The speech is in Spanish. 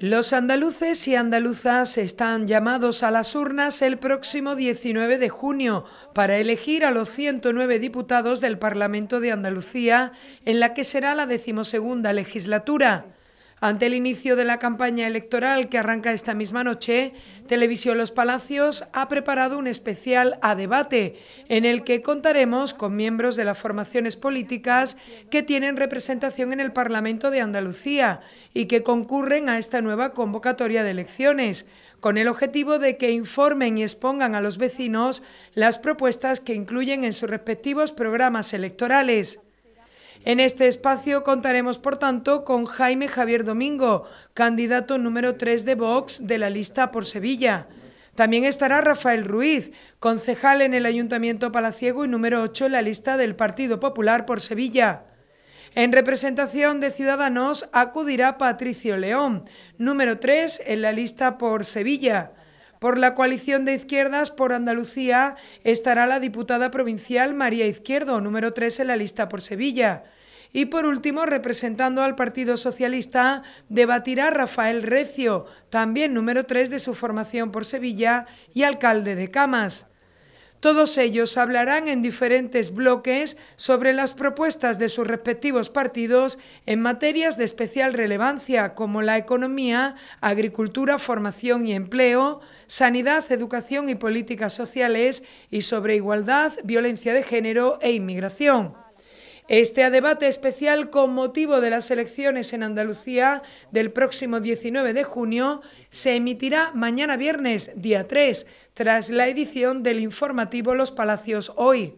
Los andaluces y andaluzas están llamados a las urnas el próximo 19 de junio para elegir a los 109 diputados del Parlamento de Andalucía, en la que será la decimosegunda legislatura. Ante el inicio de la campaña electoral que arranca esta misma noche, Televisión Los Palacios ha preparado un especial a debate en el que contaremos con miembros de las formaciones políticas que tienen representación en el Parlamento de Andalucía y que concurren a esta nueva convocatoria de elecciones, con el objetivo de que informen y expongan a los vecinos las propuestas que incluyen en sus respectivos programas electorales. En este espacio contaremos, por tanto, con Jaime Javier Domingo, candidato número 3 de Vox de la lista por Sevilla. También estará Rafael Ruiz, concejal en el Ayuntamiento Palaciego y número 8 en la lista del Partido Popular por Sevilla. En representación de Ciudadanos acudirá Patricio León, número 3 en la lista por Sevilla. Por la coalición de izquierdas por Andalucía estará la diputada provincial María Izquierdo, número tres en la lista por Sevilla. Y por último, representando al Partido Socialista, debatirá Rafael Recio, también número tres de su formación por Sevilla y alcalde de Camas. Todos ellos hablarán en diferentes bloques sobre las propuestas de sus respectivos partidos en materias de especial relevancia como la economía, agricultura, formación y empleo, sanidad, educación y políticas sociales y sobre igualdad, violencia de género e inmigración este debate especial con motivo de las elecciones en Andalucía del próximo 19 de junio se emitirá mañana viernes, día 3, tras la edición del informativo Los Palacios Hoy.